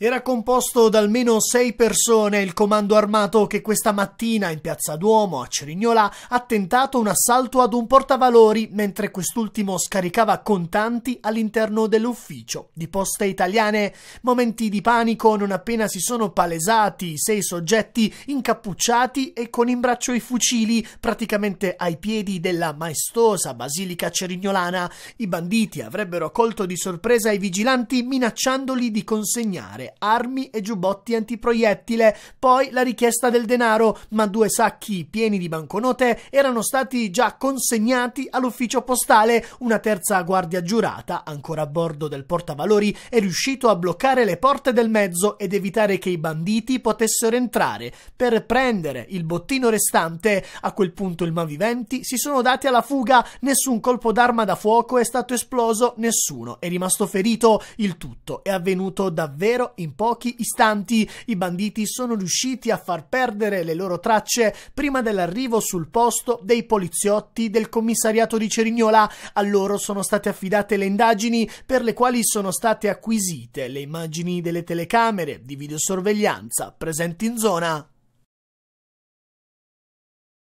Era composto da almeno sei persone il comando armato che questa mattina in Piazza Duomo a Cerignola ha tentato un assalto ad un portavalori mentre quest'ultimo scaricava contanti all'interno dell'ufficio di poste italiane. Momenti di panico non appena si sono palesati sei soggetti incappucciati e con in braccio i fucili praticamente ai piedi della maestosa basilica cerignolana. I banditi avrebbero colto di sorpresa i vigilanti minacciandoli di consegnare armi e giubbotti antiproiettile, poi la richiesta del denaro, ma due sacchi pieni di banconote erano stati già consegnati all'ufficio postale, una terza guardia giurata, ancora a bordo del portavalori, è riuscito a bloccare le porte del mezzo ed evitare che i banditi potessero entrare per prendere il bottino restante. A quel punto il malviventi si sono dati alla fuga, nessun colpo d'arma da fuoco è stato esploso, nessuno è rimasto ferito, il tutto è avvenuto davvero in pochi istanti i banditi sono riusciti a far perdere le loro tracce prima dell'arrivo sul posto dei poliziotti del commissariato di Cerignola. A loro sono state affidate le indagini per le quali sono state acquisite le immagini delle telecamere di videosorveglianza presenti in zona.